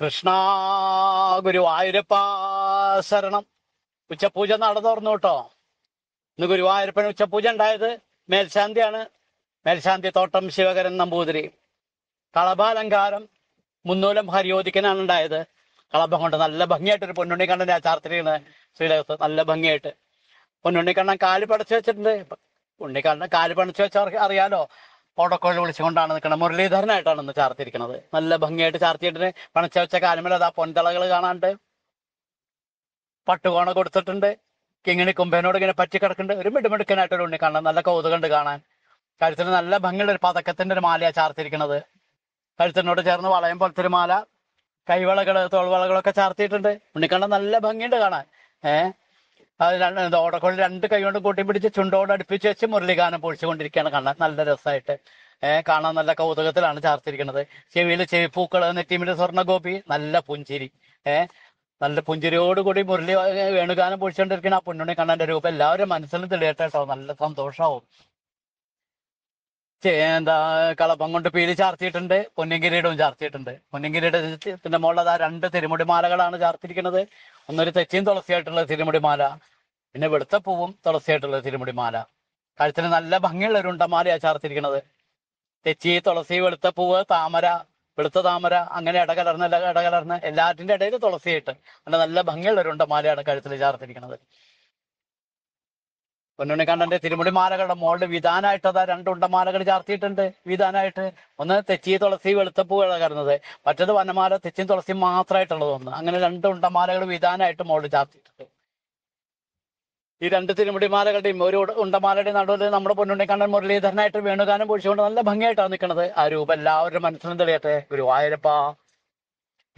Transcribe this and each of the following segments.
കൃഷ്ണ ഗുരുവായൂരപ്പ ശരണം ഉച്ചപൂജ നടന്നോർന്നു കേട്ടോ ഇന്ന് ഗുരുവായൂരപ്പന് ഉച്ചപൂജ ഉണ്ടായത് മേൽശാന്തിയാണ് മേൽശാന്തി തോട്ടം ശിവകരൻ നമ്പൂതിരി കളഭാലങ്കാരം മുന്നൂലം ഹരിയോദിക്കനാണ് ഉണ്ടായത് കളഭം കൊണ്ട് നല്ല ഭംഗിയായിട്ട് ഒരു പൊന്നുണ്ണിക്കണ്ണൻ്റെ ചാർത്തിരിയാണ് ശ്രീലകത്ത് നല്ല ഭംഗിയായിട്ട് പൊന്നുണ്ണിക്കണ്ണൻ കാല് പടച്ചു വെച്ചിട്ടുണ്ട് ഉണ്ണിക്കണ്ണൻ കാല് പണിച്ചു വെച്ചവർക്ക് അറിയാലോ ഓട്ടോക്കോൾ വിളിച്ചുകൊണ്ടാണ് നിൽക്കുന്നത് മുരളീധരനായിട്ടാണ് ഇന്ന് ചാർത്തിയിരിക്കുന്നത് നല്ല ഭംഗിയായിട്ട് ചാർത്തിയിട്ട് പണച്ച വെച്ച കാലമേല അതാ പൊൻതളകൾ കാണാണ്ട് പട്ടുകോണ കൊടുത്തിട്ടുണ്ട് ഇങ്ങനെ കുമ്പേനോട് ഇങ്ങനെ പറ്റി കിടക്കുന്നുണ്ട് ഒരു മിടുമിടുക്കനായിട്ടൊരു ഉണ്ണി കാണാൻ നല്ല കൗതുകമുണ്ട് കാണാൻ കഴുത്തിന് നല്ല ഭംഗിയുള്ള ഒരു പതക്കത്തിന്റെ ഒരു മാലയാണ് ചാർത്തിയിരിക്കുന്നത് കഴുത്തിനോട് ചേർന്ന് വളയം പോലത്തെ ഒരു മാല കൈവളകള് തോൾവളകളൊക്കെ ചാർത്തിയിട്ടുണ്ട് ഉണ്ണിക്കണ്ണൻ നല്ല ഭംഗിയുണ്ട് കാണാൻ ഏഹ് അത് ഓടക്കോടി രണ്ട് കൈ കൊണ്ട് കൂട്ടി പിടിച്ച് ചുണ്ടോട് അടുപ്പിച്ച് വെച്ച് മുരളിഗാനം പൊഴിച്ചുകൊണ്ടിരിക്കുകയാണ് കാണാൻ നല്ല രസമായിട്ട് കാണാൻ നല്ല കൗതുകത്തിലാണ് ചാർത്തിരിക്കുന്നത് ചെവിയിൽ ചെവിപ്പൂക്കൾ നെറ്റീമിന്റെ സ്വർണ്ണഗോപി നല്ല പുഞ്ചിരി ഏഹ് നല്ല പുഞ്ചിരിയോടുകൂടി മുരളി വേണുഗാനം പൊഴിച്ചുകൊണ്ടിരിക്കുന്ന ആ പൊന്നുണ്ണി കണ്ണന്റെ രൂപം എല്ലാവരും മനസ്സിലും തെളിയട്ടെ കേട്ടോ നല്ല സന്തോഷമാവും എന്താ കളപ്പം കൊണ്ട് പീലി ചാർത്തിയിട്ടുണ്ട് പൊന്നിങ്കിരീടവും ചാർത്തിയിട്ടുണ്ട് പൊന്നിങ്കിരീടത്തിന്റെ മുകളിൽ ആ രണ്ട് തിരുമുടി മാലകളാണ് ചാർത്തിരിക്കുന്നത് ഒന്നൊരു തെച്ചിയും തുളസിയായിട്ടുള്ള തിരുമുടി മാല പിന്നെ വെളുത്ത പൂവും തുളസിയായിട്ടുള്ള തിരുമുടി മാല കഴുത്തിന് നല്ല ഭംഗിയുള്ള ഒരു ഉണ്ടമാലയാണ് ചാർത്തിരിക്കുന്നത് തെച്ചി തുളസി വെളുത്ത പൂവ് താമര വെളുത്ത താമര അങ്ങനെ ഇടകലർന്ന് ഇടകലർന്ന് എല്ലാറ്റിന്റെ ഇടയിൽ തുളസിയായിട്ട് അങ്ങനെ നല്ല ഭംഗിയുള്ള ഒരു ഉണ്ടമാലയാണ് കഴുത്തിൽ ചാർത്തിരിക്കുന്നത് തിരുമുടി മാലകളുടെ മോളുടെ വിധാനായിട്ട് അതാ മാലകൾ ചാർത്തിയിട്ടുണ്ട് വിധാനായിട്ട് ഒന്ന് തെച്ചി തുളസി വെളുത്തപ്പൂകളാണ് കയറുന്നത് മറ്റത് വനമാല തെച്ചിയും തുളസി മാത്രമായിട്ടുള്ളത് ഒന്ന് അങ്ങനെ രണ്ട് മാലകൾ വിധാനായിട്ട് മോളിൽ ചാർത്തിയിട്ടുണ്ട് ഈ രണ്ട് മാലകളുടെയും ഒരു ഉണ്ടമാലയുടെയും നടുവിൽ നമ്മുടെ പൊന്നുണ്ണിക്കണ്ണൻ മുരളീധരനായിട്ട് വേണുഗാനം പൊഴിച്ചുകൊണ്ട് നല്ല ഭംഗിയായിട്ടാണ് നിൽക്കുന്നത് ആ രൂപം എല്ലാവരുടെ മനസ്സിലും തെളിയട്ടെ ഗുരുവായൂരപ്പ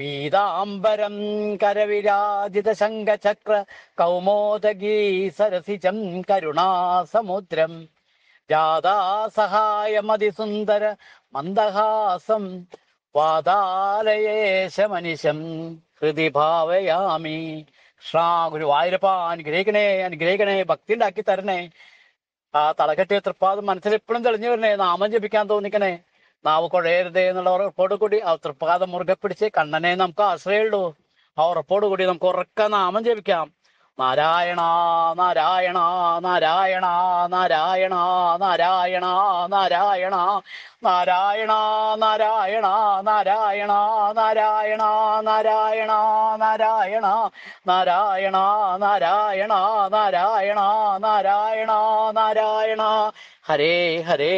പീതാംബരം കരവിരാജിത ശംഖചക്ര കൗമോദഗീ സരസിജം കരുണാസമുദ്രം ജാതാസഹായമതിസുന്ദര മന്ദഹാസം മനുഷ്യം ഹൃതി ഭാവയാമി കൃഷ്ണാ ഗുരുവായൂരപ്പ അനുഗ്രഹിക്കണേ അനുഗ്രഹിക്കണേ ഭക്തി ഉണ്ടാക്കി തരണേ ആ തളകെട്ടിയ തൃപ്പാദം മനസ്സിൽ എപ്പോഴും തെളിഞ്ഞു വരണേ നാമം ജപിക്കാൻ തോന്നിക്കണേ നാവ് കുഴയരുത് എന്നുള്ള കൂടി ആ തൃപ്പാദം മുറുകെ പിടിച്ച് കണ്ണനെ നമുക്ക് ആശ്രയമുള്ളൂ ആ കൂടി നമുക്ക് ഉറക്ക നാമം ജപിക്കാം നാരായണ നാരായണ നാരായണ നാരായണ നാരായണ നാരായണ നാരായണ നാരായണ നാരായണ നാരായണ നാരായണ നാരായണ നാരായണ നാരായണ നാരായണ നാരായണ നാരായണ ഹരേ ഹരേ